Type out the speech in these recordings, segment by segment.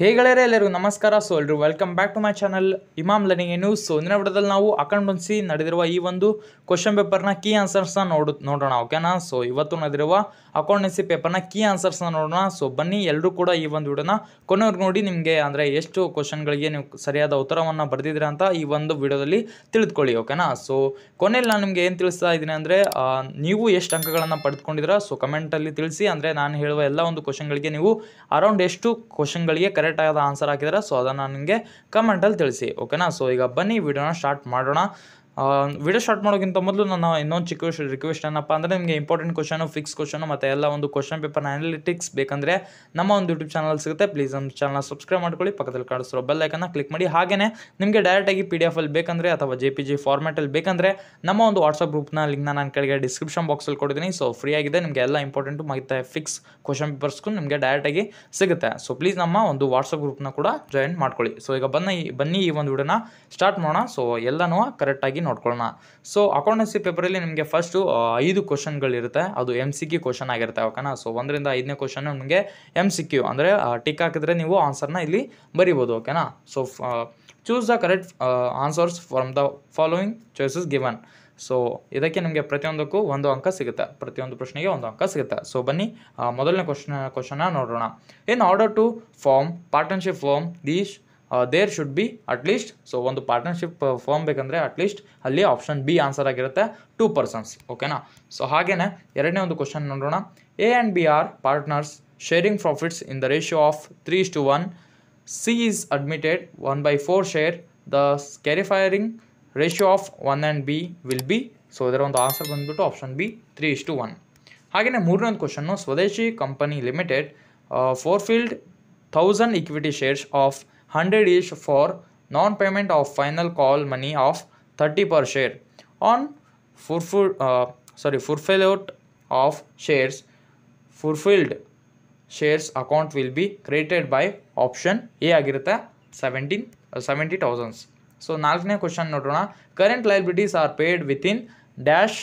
ಹೇಗಳೇ ಎಲ್ಲರಿಗೂ ನಮಸ್ಕಾರ ಸೊ ಎಲ್ಲರೂ welcome back to my channel Imam learning news so ಇಂದಿನ ವಿಡದಲ್ಲಿ ನಾವು ಅಕೌಂಟೆನ್ಸಿ ನಡೆದಿರುವ ಈ ಒಂದು ಕ್ವಶನ್ ಪೇಪರ್ನ ಕೀ ಆನ್ಸರ್ಸ್ನ ನೋಡು ನೋಡೋಣ ಓಕೆನಾ ಸೊ ಇವತ್ತು ನಡೆದಿರುವ ಅಕೌಂಟೆನ್ಸಿ ಪೇಪರ್ನ ಕೀ ಆನ್ಸರ್ಸ್ನ ನೋಡೋಣ ಸೊ ಬನ್ನಿ ಎಲ್ಲರೂ ಕೂಡ ಈ ಒಂದು ವಿಡಿಯೋನ ಕೊನೆಯವ್ರಿಗೆ ನೋಡಿ ನಿಮಗೆ ಅಂದರೆ ಎಷ್ಟು ಕ್ವಶನ್ಗಳಿಗೆ ನೀವು ಸರಿಯಾದ ಉತ್ತರವನ್ನು ಬರೆದಿದ್ದೀರಾ ಅಂತ ಈ ಒಂದು ವಿಡಿಯೋದಲ್ಲಿ ತಿಳಿದುಕೊಳ್ಳಿ ಓಕೆನಾ ಸೊ ಕೊನೆಯಲ್ಲಿ ನಾನು ನಿಮಗೆ ಏನು ತಿಳಿಸ್ತಾ ಇದ್ದೀನಿ ಅಂದರೆ ನೀವು ಎಷ್ಟು ಅಂಕಗಳನ್ನು ಪಡೆದುಕೊಂಡಿದ್ದೀರಾ ಸೊ ಕಮೆಂಟಲ್ಲಿ ತಿಳಿಸಿ ಅಂದರೆ ನಾನು ಹೇಳುವ ಎಲ್ಲ ಒಂದು ಕ್ವಶನ್ಗಳಿಗೆ ನೀವು ಅರೌಂಡ್ ಎಷ್ಟು ಕ್ವಶನ್ಗಳಿಗೆ ಕರೆಕ್ಟ್ ಆದ ಆನ್ಸರ್ ಹಾಕಿದ್ರೆ ಸೊ ಅದನ್ನು ನನಗೆ ಕಮೆಂಟಲ್ಲಿ ತಿಳಿಸಿ ಓಕೆನಾ ಸೊ ಈಗ ಬನ್ನಿ ವಿಡಿಯೋನ ಸ್ಟಾರ್ಟ್ ಮಾಡೋಣ ವಿಡಿಯೋ ಸ್ಟಾರ್ಟ್ ಮಾಡೋಕ್ಕಿಂತ ಮೊದಲು ನಾನು ಇನ್ನೊಂದು ಚಿಕ್ಕ ರಿಕ್ವೆಸ್ಟ್ ಏನಪ್ಪ ಅಂದರೆ ನಿಮಗೆ ಇಂಪಾರ್ಟೆಂಟ್ ಕ್ವಶನು ಫಿಕ್ಸ್ ಕ್ವಶನು ಮತ್ತು ಎಲ್ಲ ಒಂದು ಕ್ವಶನ್ ಪೇಪರ್ ಅನಾಲಿಟಿಕ್ಸ್ ಬೇಕಂದರೆ ನಮ್ಮ ಒಂದು ಯೂಟ್ಯೂಬ್ ಚಾನಲ್ ಸಿಗುತ್ತೆ ಪ್ಲೀಸ್ ನಮ್ಮ ಚಾನಲ್ ಸಬ್ಸ್ಕ್ರೈಬ್ ಮಾಡ್ಕೊಳ್ಳಿ ಪಕ್ಕದಲ್ಲಿ ಕಾಣಿಸಿರೋ ಬೆಲ್ ಐಕನ್ನ ಕ್ಲಿಕ್ ಮಾಡಿ ಹಾಗೆಯೇ ನಿಮಗೆ ಡೈರೆಕ್ಟಾಗಿ ಪಿ ಡಿ ಎಫಲ್ಲಿ ಬೇಕಂದರೆ ಅಥವಾ ಜೆ ಪಿ ಜಿ ಫಾರ್ಮ್ಯಾಟಲ್ಲಿ ಬೇಕಂದರೆ ನಮ್ಮ ಒಂದು ವಾಟ್ಸಪ್ ಗ್ರೂಪ್ನ ಲಿಂಕ್ನ ನಾನು ಕೆಳಗೆ ಡಿಸ್ಕ್ರಿಪ್ಷನ್ ಬಾಕ್ಸಲ್ಲಿ ಕೊಡ್ತೀನಿ ಸೊ ಫ್ರೀ ಆಗಿದೆ ನಿಮಗೆ ಎಲ್ಲ ಇಂಪಾರ್ಟೆಂಟು ಮತ್ತು ಫಿಕ್ಸ್ ಕ್ವಶನ್ ಪೇಪರ್ಸ್ಗೂ ನಿಮಗೆ ಡೈರೆಕ್ಟಾಗಿ ಸಿಗುತ್ತೆ ಸೊ ಪ್ಲೀಸ್ ನಮ್ಮ ಒಂದು ವಾಟ್ಸಪ್ ಗ್ರೂಪ್ನ ಕೂಡ ಜಾಯಿನ್ ಮಾಡ್ಕೊಳ್ಳಿ ಸೊ ಈಗ ಬನ್ನಿ ಬನ್ನಿ ಈ ಒಂದು ವಿಡಿಯೋನ ಸ್ಟಾರ್ಟ್ ಮಾಡೋಣ ಸೊ ಎಲ್ಲನೂ ಕರೆಕ್ಟಾಗಿ ನೋಡ್ಕೊಳ್ಳೋಣ ಸೊ ಅಕೌಂಟೆನ್ಸಿ ಪೇಪರಲ್ಲಿ ನಿಮಗೆ ಫಸ್ಟು ಐದು ಕ್ವಶನ್ಗಳಿರುತ್ತೆ ಅದು ಎಮ್ ಸಿ ಕ್ಯೂ ಕ್ವಶನ್ ಆಗಿರುತ್ತೆ ಓಕೆನಾ ಸೊ ಒಂದರಿಂದ ಐದನೇ ಕ್ವಶನ್ ನಿಮಗೆ ಎಮ್ ಸಿ ಕ್ಯೂ ಅಂದರೆ ಟಿಕ್ ಹಾಕಿದ್ರೆ ನೀವು ಆನ್ಸರ್ನ ಇಲ್ಲಿ ಬರಿಬೋದು ಓಕೆನಾ so choose the correct answers from the following choices given so ಇದಕ್ಕೆ ನಿಮಗೆ ಪ್ರತಿಯೊಂದಕ್ಕೂ ಒಂದು ಅಂಕ ಸಿಗುತ್ತೆ ಪ್ರತಿಯೊಂದು ಪ್ರಶ್ನೆಗೆ ಒಂದು ಅಂಕ ಸಿಗುತ್ತೆ ಸೊ ಬನ್ನಿ ಮೊದಲನೇ ಕ್ವಶನ್ ಕ್ವಶನ್ನ ನೋಡೋಣ in order to form partnership form these there should be at least so ಒಂದು ಪಾರ್ಟ್ನರ್ಶಿಪ್ ಫಾರ್ಮ್ ಬೇಕಂದರೆ ಅಟ್ಲೀಸ್ಟ್ ಅಲ್ಲಿ ಆಪ್ಷನ್ ಬಿ ಆನ್ಸರ್ ಆಗಿರುತ್ತೆ ಟೂ ಪರ್ಸನ್ಸ್ ಓಕೆನಾ ಸೊ ಹಾಗೆಯೇ ಎರಡನೇ ಒಂದು ಕ್ವಶನ್ ನೋಡೋಣ A and B are partners sharing profits in the ratio of three is to one C is admitted one by four share the sacrificing ratio of one and B will be so ಇದರ ಒಂದು answer ಬಂದುಬಿಟ್ಟು option B three is to one ಹಾಗೆಯೇ ಮೂರನೇ ಒಂದು ಕ್ವಶನ್ನು Swadeshi company limited four field thousand equity shares of 100 is for non payment of final call money of 30 per share on fulfilled uh, sorry fulfill out of shares fulfilled shares account will be created by option a agirata 17 uh, 70000 so nalkne question notona current liabilities are paid within dash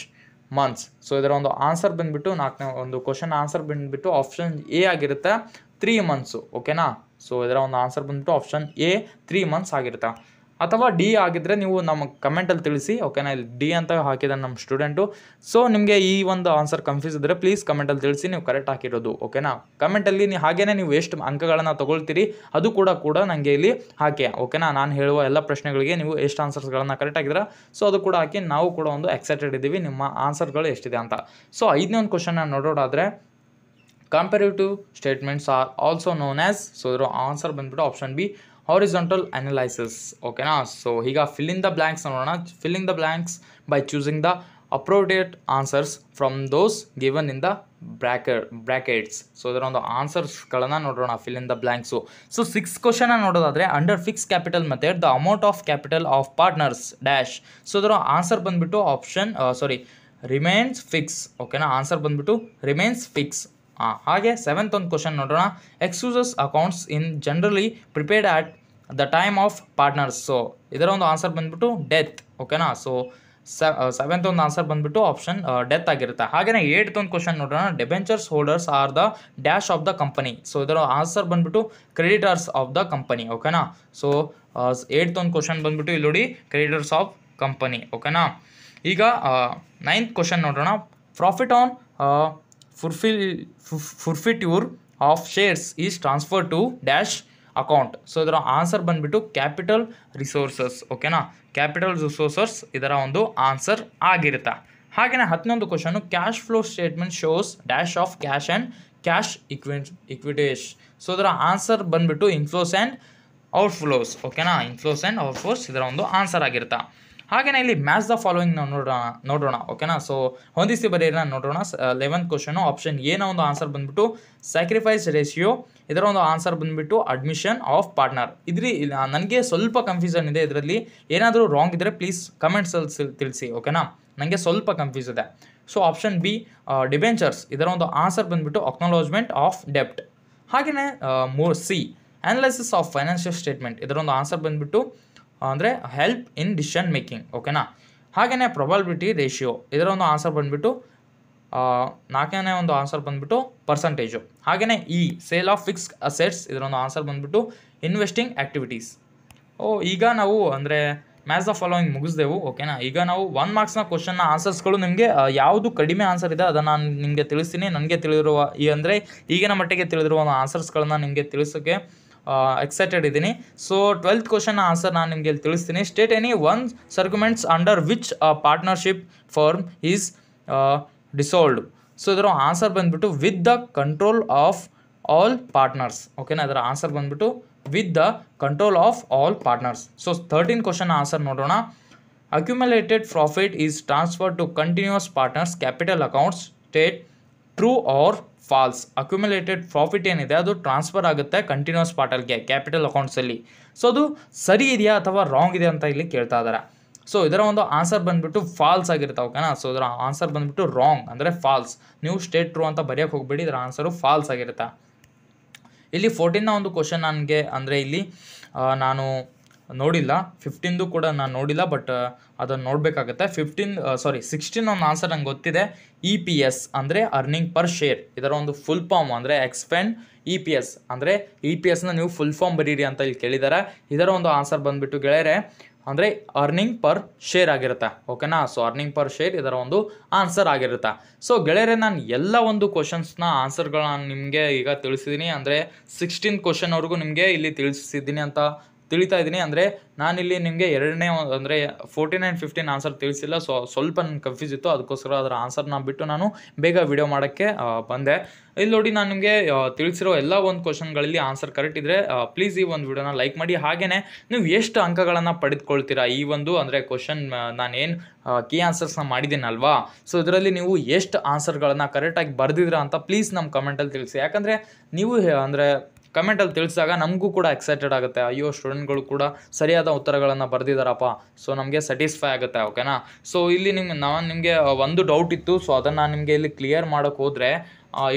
months so idara ondo answer bandu bitu nalkne ondo question answer bandu option a agirata 3 months okay na so ಇದರ ಒಂದು answer ಬಂದ್ಬಿಟ್ಟು option A three months ಆಗಿರ್ತಾ ಅಥವಾ D ಆಗಿದ್ದರೆ ನೀವು ನಮ್ಮ ಕಮೆಂಟಲ್ಲಿ ತಿಳಿಸಿ ಓಕೆನಾ ಇಲ್ಲಿ ಡಿ ಅಂತ ಹಾಕಿದ ನಮ್ಮ ಸ್ಟೂಡೆಂಟು ಸೊ ನಿಮಗೆ ಈ ಒಂದು ಆನ್ಸರ್ ಕನ್ಫ್ಯೂಸ್ ಇದ್ದರೆ ಪ್ಲೀಸ್ ಕಮೆಂಟಲ್ಲಿ ತಿಳಿಸಿ ನೀವು ಕರೆಕ್ಟ್ ಹಾಕಿರೋದು ಓಕೆನಾ ಕಮೆಂಟಲ್ಲಿ ನೀವು ಹಾಗೇ ನೀವು ಎಷ್ಟು ಅಂಕಗಳನ್ನು ತೊಗೊಳ್ತೀರಿ ಅದು ಕೂಡ ಕೂಡ ನನಗೆ ಇಲ್ಲಿ ಹಾಕಿ ಓಕೆನಾ ನಾನು ಹೇಳುವ ಎಲ್ಲ ಪ್ರಶ್ನೆಗಳಿಗೆ ನೀವು ಎಷ್ಟು ಆನ್ಸರ್ಸ್ಗಳನ್ನು ಕರೆಕ್ಟ್ ಆಗಿದ್ರೆ ಸೊ ಅದು ಕೂಡ ಹಾಕಿ ನಾವು ಕೂಡ ಒಂದು ಎಕ್ಸೈಟೆಡ್ ಇದ್ದೀವಿ ನಿಮ್ಮ ಆನ್ಸರ್ಗಳು ಎಷ್ಟಿದೆ ಅಂತ ಸೊ ಐದನೇ ಒಂದು ಕ್ವಶನ್ನ ನೋಡೋದಾದರೆ comparative statements are also known as so ಇದರ ಆನ್ಸರ್ ಬಂದ್ಬಿಟ್ಟು ಆಪ್ಷನ್ ಬಿ ಹಾರಿಸಾಂಟಲ್ ಅನಲೈಸಿಸ್ ಓಕೆನಾ ಸೊ ಈಗ ಫಿಲ್ಲಿಂಗ್ ದ ಬ್ಲ್ಯಾಂಕ್ಸ್ ನೋಡೋಣ filling the blanks by choosing the appropriate answers from those given in the bracket brackets so ಇದರ ಒಂದು ಆನ್ಸರ್ಸ್ಗಳನ್ನು ನೋಡೋಣ fill in the blanks so six question ನೋಡೋದಾದರೆ under fix capital ಮತ್ತು the amount of capital of partners dash so ಇದರ answer ಬಂದುಬಿಟ್ಟು option ಸಾರಿ remains fix ಓಕೆನಾ answer ಬಂದುಬಿಟ್ಟು ರಿಮೇನ್ಸ್ ಫಿಕ್ಸ್ ಹಾಗೆ ಸೆವೆಂತ್ ಒಂದು ಕ್ವಶನ್ ನೋಡೋಣ excuses accounts in generally prepared at the time of partners so ಇದರ ಒಂದು ಆನ್ಸರ್ ಬಂದ್ಬಿಟ್ಟು ಡೆತ್ ಓಕೆನಾ ಸೊ ಸೆವೆಂತ್ ಒಂದು ಆನ್ಸರ್ ಬಂದ್ಬಿಟ್ಟು ಆಪ್ಷನ್ ಡೆತ್ ಆಗಿರುತ್ತೆ ಹಾಗೆಯೇ ಏಟ್ ಒಂದು ಕ್ವಶನ್ ನೋಡೋಣ debentures holders are the dash of the company so ಇದರ ಆನ್ಸರ್ ಬಂದ್ಬಿಟ್ಟು ಕ್ರೆಡಿಟರ್ಸ್ ಆಫ್ ದ ಕಂಪನಿ ಓಕೆನಾ ಸೊ ಏಟ್ ಒಂದು ಕ್ವಶನ್ ಬಂದ್ಬಿಟ್ಟು ಇಲ್ಲಿ ನೋಡಿ ಕ್ರೆಡಿಟರ್ಸ್ ಆಫ್ ಕಂಪನಿ ಓಕೆನಾ ಈಗ ನೈನ್ತ್ ಕ್ವಶನ್ ನೋಡೋಣ profit on forfeit, forfeiture of shares is transfer to dash account so ಇದರ ಆನ್ಸರ್ ಬಂದುಬಿಟ್ಟು ಕ್ಯಾಪಿಟಲ್ ರಿಸೋರ್ಸಸ್ ಓಕೆನಾ ಕ್ಯಾಪಿಟಲ್ ರಿಸೋರ್ಸಸ್ ಇದರ ಒಂದು ಆನ್ಸರ್ ಆಗಿರುತ್ತೆ ಹಾಗೆಯೇ ಹತ್ತೊಂದು question cash flow statement shows dash of cash and cash ಇಕ್ವಿ ಇಕ್ವಿಟೇಶ್ ಸೊ ಇದರ ಆನ್ಸರ್ ಬಂದ್ಬಿಟ್ಟು ಇನ್ಫ್ಲೋಸ್ ಆ್ಯಂಡ್ ಔಟ್ಫ್ಲೋಸ್ ಓಕೆನಾ ಇನ್ಫ್ಲೋಸ್ ಆ್ಯಂಡ್ ಔಟ್ಫ್ಲೋಸ್ ಇದರ ಒಂದು ಆನ್ಸರ್ ಆಗಿರುತ್ತೆ ಹಾಗೇನೇ ಇಲ್ಲಿ ಮ್ಯಾಚ್ ದ ಫಾಲೋಯಿಂಗ್ ನಾವು ನೋಡೋಣ ನೋಡೋಣ ಓಕೆನಾ ಸೊ ಹೊಂದಿಸಿ ಬರೆಯೋದನ್ನ ನೋಡೋಣ ಲೆವೆಂತ್ ಕ್ವಶನು ಆಪ್ಷನ್ ಎನ ಒಂದು ಆನ್ಸರ್ ಬಂದ್ಬಿಟ್ಟು ಸ್ಯಾಕ್ರಿಫೈಸ್ ರೇಷಿಯೋ ಇದರ ಒಂದು ಆನ್ಸರ್ ಬಂದ್ಬಿಟ್ಟು ಅಡ್ಮಿಷನ್ ಆಫ್ ಪಾರ್ಟ್ನರ್ ಇದ್ರಿ ನನಗೆ ಸ್ವಲ್ಪ ಕನ್ಫ್ಯೂಷನ್ ಇದೆ ಇದರಲ್ಲಿ ಏನಾದರೂ ರಾಂಗ್ ಇದ್ದರೆ ಪ್ಲೀಸ್ ಕಮೆಂಟ್ಸಲ್ಲಿ ತಿಳಿಸಿ ಓಕೆನಾ ನನಗೆ ಸ್ವಲ್ಪ ಕನ್ಫ್ಯೂಸ್ ಇದೆ ಸೊ ಆಪ್ಷನ್ ಬಿ ಡಿಬೆಂಚರ್ಸ್ ಇದರ ಒಂದು ಆನ್ಸರ್ ಬಂದ್ಬಿಟ್ಟು ಅಕ್ನಾಲಜ್ಮೆಂಟ್ ಆಫ್ ಡೆಪ್ಟ್ ಹಾಗೆಯೇ ಮೂರ್ ಸಿ ಅನಲೈಸಿಸ್ ಆಫ್ ಫೈನಾನ್ಷಿಯಲ್ ಸ್ಟೇಟ್ಮೆಂಟ್ ಇದರ ಒಂದು ಆನ್ಸರ್ ಬಂದ್ಬಿಟ್ಟು ಅಂದರೆ ಹೆಲ್ಪ್ ಇನ್ ಡಿಸಿಷನ್ ಮೇಕಿಂಗ್ ಓಕೆನಾ ಹಾಗೆಯೇ ಪ್ರೊಬಾಬಿಲಿಟಿ ರೇಷಿಯೋ ಇದರ ಒಂದು ಆನ್ಸರ್ ಬಂದುಬಿಟ್ಟು ನಾಲ್ಕನೇ ಒಂದು ಆನ್ಸರ್ ಬಂದುಬಿಟ್ಟು ಪರ್ಸಂಟೇಜು ಹಾಗೆಯೇ ಈ ಸೇಲ್ ಆಫ್ ಫಿಕ್ಸ್ ಅಸೆಟ್ಸ್ ಇದರೊಂದು ಆನ್ಸರ್ ಬಂದುಬಿಟ್ಟು ಇನ್ವೆಸ್ಟಿಂಗ್ ಆ್ಯಕ್ಟಿವಿಟೀಸ್ ಓ ಈಗ ನಾವು ಅಂದರೆ ಮ್ಯಾಚ್ ಆಫ್ ಫಾಲೋಯಿಂಗ್ ಮುಗಿಸ್ದೆವು ಓಕೆನಾ ಈಗ ನಾವು ಒನ್ ಮಾರ್ಕ್ಸ್ನ ಕ್ವಶನ್ನ ಆನ್ಸರ್ಸ್ಗಳು ನಿಮಗೆ ಯಾವುದು ಕಡಿಮೆ ಆನ್ಸರ್ ಇದೆ ಅದನ್ನು ನಾನು ನಿಮಗೆ ತಿಳಿಸ್ತೀನಿ ನನಗೆ ತಿಳಿದಿರುವ ಈ ಅಂದರೆ ಈಗಿನ ಮಟ್ಟಿಗೆ ತಿಳಿದಿರುವ ಆನ್ಸರ್ಸ್ಗಳನ್ನ ನಿಮಗೆ ತಿಳಿಸೋಕ್ಕೆ ಎಕ್ಸೈಟೆಡ್ ಇದ್ದೀನಿ ಸೊ ಟ್ವೆಲ್ತ್ ಕ್ವಶನ್ ಆನ್ಸರ್ ನಾನು ನಿಮಗೆ ಇಲ್ಲಿ ತಿಳಿಸ್ತೀನಿ state any one circumstances under which partnership firm is dissolved so ಇದರ ಆನ್ಸರ್ ಬಂದುಬಿಟ್ಟು with the control of all partners ಓಕೆನಾ ಅದರ ಆನ್ಸರ್ ಬಂದುಬಿಟ್ಟು with the control of all partners so thirteen question answer ನೋಡೋಣ accumulated profit is transfer to continues partners capital accounts state true or false accumulated profit ಏನಿದೆ ಅದು transfer ಆಗುತ್ತೆ continuous ಪಾರ್ಟಲ್ಗೆ capital ಅಕೌಂಟ್ಸಲ್ಲಿ so ಅದು ಸರಿ ಇದೆಯಾ ಅಥವಾ ರಾಂಗ್ ಇದೆ ಅಂತ ಇಲ್ಲಿ ಕೇಳ್ತಾ ಇದ್ದಾರೆ ಸೊ ಇದರ ಒಂದು ಆನ್ಸರ್ ಬಂದುಬಿಟ್ಟು ಫಾಲ್ಸ್ ಆಗಿರುತ್ತೆ ಓಕೆನಾ ಸೊ ಇದರ ಆನ್ಸರ್ ಬಂದುಬಿಟ್ಟು ರಾಂಗ್ ಅಂದರೆ ಫಾಲ್ಸ್ ನೀವು ಸ್ಟೇಟ್ ಟ್ರೂ ಅಂತ ಬರೆಯೋಕೆ ಹೋಗ್ಬೇಡಿ ಇದರ ಆನ್ಸರು ಫಾಲ್ಸ್ ಆಗಿರುತ್ತೆ ಇಲ್ಲಿ ಫೋರ್ಟೀನ್ನ ಒಂದು ಕ್ವಶನ್ ನನಗೆ ಅಂದರೆ ಇಲ್ಲಿ ನಾನು ನೋಡಿಲ್ಲ ಫಿಫ್ಟೀನ್ದು ಕೂಡ ನಾನು ನೋಡಿಲ್ಲ ಬಟ್ ಅದನ್ನು ನೋಡಬೇಕಾಗತ್ತೆ ಫಿಫ್ಟೀನ್ ಸಾರಿ ಸಿಕ್ಸ್ಟೀನ್ ಒಂದು ಆನ್ಸರ್ ನಂಗೆ ಗೊತ್ತಿದೆ ಇ ಪಿ ಎಸ್ ಅಂದರೆ ಅರ್ನಿಂಗ್ ಪರ್ ಶೇರ್ ಇದರ ಒಂದು ಫುಲ್ ಫಾರ್ಮ್ ಅಂದರೆ ಎಕ್ಸ್ಪೆಂಡ್ ಇ ಪಿ ಎಸ್ ಅಂದರೆ ಇ ಪಿ ಎಸ್ನ ನೀವು ಫುಲ್ ಫಾರ್ಮ್ ಬರೀರಿ ಅಂತ ಇಲ್ಲಿ ಕೇಳಿದ್ದಾರೆ ಇದರ ಒಂದು ಆನ್ಸರ್ ಬಂದುಬಿಟ್ಟು ಗೆಳೆಯರೆ ಅಂದರೆ ಅರ್ನಿಂಗ್ ಪರ್ ಶೇರ್ ಆಗಿರುತ್ತೆ ಓಕೆನಾ ಸೊ ಅರ್ನಿಂಗ್ ಪರ್ ಶೇರ್ ಇದರ ಒಂದು ಆನ್ಸರ್ ಆಗಿರುತ್ತೆ ಸೊ ಗೆಳೆಯರೆ ನಾನು ಎಲ್ಲ ಒಂದು ಕ್ವಶನ್ಸ್ನ ಆನ್ಸರ್ಗಳನ್ನ ನಿಮಗೆ ಈಗ ತಿಳಿಸಿದ್ದೀನಿ ಅಂದರೆ ಸಿಕ್ಸ್ಟೀನ್ ಕ್ವಶನ್ವರೆಗೂ ನಿಮಗೆ ಇಲ್ಲಿ ತಿಳಿಸಿದ್ದೀನಿ ಅಂತ ತಿಳಿತಾ ಇದ್ದೀನಿ ಅಂದರೆ ನಾನಿಲ್ಲಿ ನಿಮಗೆ ಎರಡನೇ ಅಂದರೆ ಫೋರ್ಟಿ ನೈನ್ ಫಿಫ್ಟೀನ್ ಆನ್ಸರ್ ತಿಳಿಸಿಲ್ಲ ಸೊ ಸ್ವಲ್ಪ ನನ್ನ ಕನ್ಫ್ಯೂಸ್ ಇತ್ತು ಅದಕ್ಕೋಸ್ಕರ ಅದರ ಆನ್ಸರ್ನ ಬಿಟ್ಟು ನಾನು ಬೇಗ ವಿಡಿಯೋ ಮಾಡೋಕ್ಕೆ ಬಂದೆ ಇಲ್ಲಿ ನೋಡಿ ನಾನು ನಿಮಗೆ ತಿಳಿಸಿರೋ ಎಲ್ಲ ಒಂದು ಕ್ವಶನ್ಗಳಲ್ಲಿ ಆನ್ಸರ್ ಕರೆಕ್ಟ್ ಇದ್ದರೆ ಪ್ಲೀಸ್ ಈ ಒಂದು ವಿಡಿಯೋನ ಲೈಕ್ ಮಾಡಿ ಹಾಗೆಯೇ ನೀವು ಎಷ್ಟು ಅಂಕಗಳನ್ನು ಪಡೆದುಕೊಳ್ತೀರಾ ಈ ಒಂದು ಅಂದರೆ ಕ್ವಶನ್ ನಾನೇನು ಕೀ ಆನ್ಸರ್ಸ್ನ ಮಾಡಿದ್ದೀನಲ್ವಾ ಸೊ ಇದರಲ್ಲಿ ನೀವು ಎಷ್ಟು ಆನ್ಸರ್ಗಳನ್ನು ಕರೆಕ್ಟಾಗಿ ಬರೆದಿದ್ರ ಅಂತ ಪ್ಲೀಸ್ ನಮ್ಮ ಕಮೆಂಟಲ್ಲಿ ತಿಳಿಸಿ ಯಾಕಂದರೆ ನೀವು ಅಂದರೆ ಕಮೆಂಟಲ್ಲಿ ತಿಳಿಸಿದಾಗ ನಮಗೂ ಕೂಡ ಎಕ್ಸೈಟೆಡ್ ಆಗುತ್ತೆ ಅಯ್ಯೋ ಸ್ಟೂಡೆಂಟ್ಗಳು ಕೂಡ ಸರಿಯಾದ ಉತ್ತರಗಳನ್ನು ಬರೆದಿದ್ದಾರಪ್ಪ ಸೊ ನಮಗೆ ಸ್ಯಾಟಿಸ್ಫೈ ಆಗುತ್ತೆ ಓಕೆನಾ ಸೊ ಇಲ್ಲಿ ನಿಮ್ಗೆ ನಾನು ನಿಮಗೆ ಒಂದು ಡೌಟ್ ಇತ್ತು ಸೊ ಅದನ್ನು ನಿಮಗೆ ಇಲ್ಲಿ ಕ್ಲಿಯರ್ ಮಾಡೋಕ್ಕೆ ಹೋದರೆ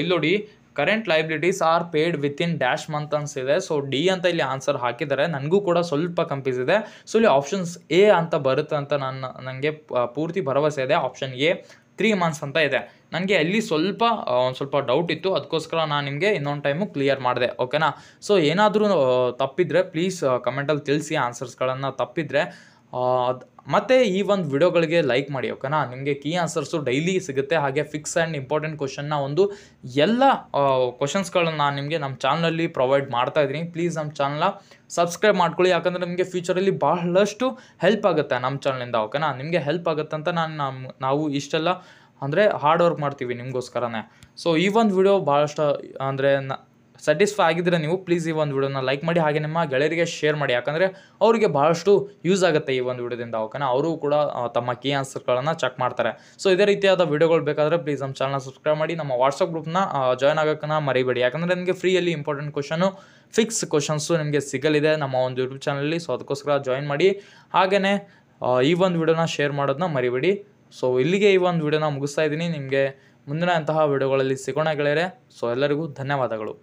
ಇಲ್ಲಿ ನೋಡಿ current liabilities are paid with in dash month ಅನ್ಸಿದೆ ಸೊ ಡಿ ಅಂತ ಇಲ್ಲಿ ಆನ್ಸರ್ ಹಾಕಿದರೆ ನನಗೂ ಕೂಡ ಸ್ವಲ್ಪ ಕಂಪೀಸ್ ಇದೆ ಸೊ ಇಲ್ಲಿ ಆಪ್ಷನ್ಸ್ ಎ ಅಂತ ಬರುತ್ತೆ ಅಂತ ನನ್ನ ನನಗೆ ಪೂರ್ತಿ ಭರವಸೆ ಇದೆ ಆಪ್ಷನ್ ಎ ತ್ರೀ ಮಂತ್ಸ್ ಅಂತ ಇದೆ ನನಗೆ ಅಲ್ಲಿ ಸ್ವಲ್ಪ ಒಂದು ಸ್ವಲ್ಪ ಡೌಟ್ ಇತ್ತು ಅದಕ್ಕೋಸ್ಕರ ನಾನು ನಿಮಗೆ ಇನ್ನೊಂದು ಟೈಮು ಕ್ಲಿಯರ್ ಮಾಡಿದೆ ಓಕೆನಾ ಸೊ ಏನಾದರೂ ತಪ್ಪಿದರೆ ಪ್ಲೀಸ್ ಕಮೆಂಟಲ್ಲಿ ತಿಳಿಸಿ ಆನ್ಸರ್ಸ್ಗಳನ್ನು ತಪ್ಪಿದರೆ ಮತ್ತು ಈ ಒಂದು ವಿಡಿಯೋಗಳಿಗೆ ಲೈಕ್ ಮಾಡಿ ಓಕೆನಾ ನಿಮಗೆ ಕೀ ಆನ್ಸರ್ಸು ಡೈಲಿ ಸಿಗುತ್ತೆ ಹಾಗೆ ಫಿಕ್ಸ್ ಆ್ಯಂಡ್ ಇಂಪಾರ್ಟೆಂಟ್ ಕ್ವಶನ್ನ ಒಂದು ಎಲ್ಲ ಕ್ವಶನ್ಸ್ಗಳನ್ನು ನಾನು ನಿಮಗೆ ನಮ್ಮ ಚಾನಲಲ್ಲಿ ಪ್ರೊವೈಡ್ ಮಾಡ್ತಾ ಇದ್ದೀನಿ ಪ್ಲೀಸ್ ನಮ್ಮ ಚಾನಲ್ನ ಸಬ್ಸ್ಕ್ರೈಬ್ ಮಾಡ್ಕೊಳ್ಳಿ ಯಾಕಂದರೆ ನಿಮಗೆ ಫ್ಯೂಚರಲ್ಲಿ ಬಹಳಷ್ಟು ಹೆಲ್ಪ್ ಆಗುತ್ತೆ ನಮ್ಮ ಚಾನಲಿಂದ ಓಕೆನಾ ನಿಮಗೆ ಹೆಲ್ಪ್ ಆಗುತ್ತೆ ಅಂತ ನಾನು ನಮ್ಮ ನಾವು ಇಷ್ಟೆಲ್ಲ ಅಂದರೆ ಹಾರ್ಡ್ ವರ್ಕ್ ಮಾಡ್ತೀವಿ ನಿಮಗೋಸ್ಕರನೇ ಸೊ ಈ ಒಂದು ವಿಡಿಯೋ ಭಾಳಷ್ಟು ಅಂದರೆ ಸ್ಯಾಟಿಸ್ಫೈ ಆಗಿದ್ದರೆ ನೀವು ಪ್ಲೀಸ್ ಈ ಒಂದು ವಿಡಿಯೋನ ಲೈಕ್ ಮಾಡಿ ಹಾಗೆ ನಿಮ್ಮ ಗೆಳೆಯರಿಗೆ ಶೇರ್ ಮಾಡಿ ಯಾಕಂದರೆ ಅವರಿಗೆ ಭಾಳಷ್ಟು ಯೂಸ್ ಆಗುತ್ತೆ ಈ ಒಂದು ವಿಡಿಯೋದಿಂದ ಅವಕಾನ ಅವರು ಕೂಡ ತಮ್ಮ ಕೀ ಆನ್ಸರ್ಗಳನ್ನು ಚೆಕ್ ಮಾಡ್ತಾರೆ ಸೊ ಇದೇ ರೀತಿಯಾದ ವಿಡಿಯೋಗಳು ಬೇಕಾದರೆ ಪ್ಲೀಸ್ ನಮ್ಮ ಚಾನಲ್ನ ಸಬ್ಸ್ಕ್ರೈಬ್ ಮಾಡಿ ನಮ್ಮ ವಾಟ್ಸಪ್ ಗ್ರೂಪ್ನ ಜಾಯ್ನ್ ಆಗೋಕ್ಕನ್ನ ಮರಿಬೇಡಿ ಯಾಕಂದರೆ ನಿಮಗೆ ಫ್ರೀಯಲ್ಲಿ ಇಂಪಾರ್ಟೆಂಟ್ ಕ್ವಶನು ಫಿಕ್ಸ್ ಕ್ವಶನ್ಸು ನಿಮಗೆ ಸಿಗಲಿದೆ ನಮ್ಮ ಒಂದು ಯೂಟ್ಯೂಬ್ ಚಾನಲಲ್ಲಿ ಸೊ ಅದಕ್ಕೋಸ್ಕರ ಜಾಯ್ನ್ ಮಾಡಿ ಹಾಗೆಯೇ ಈ ಒಂದು ವಿಡಿಯೋನ ಶೇರ್ ಮಾಡೋದನ್ನ ಮರಿಬೇಡಿ ಸೊ ಇಲ್ಲಿಗೆ ಈ ಒಂದು ವಿಡಿಯೋನ ಮುಗಿಸ್ತಾ ಇದ್ದೀನಿ ನಿಮಗೆ ಮುಂದಿನ ಅಂತಹ ವಿಡಿಯೋಗಳಲ್ಲಿ ಸಿಗೋಣ ಗೆಳೆಯರೆ ಸೊ ಎಲ್ಲರಿಗೂ ಧನ್ಯವಾದಗಳು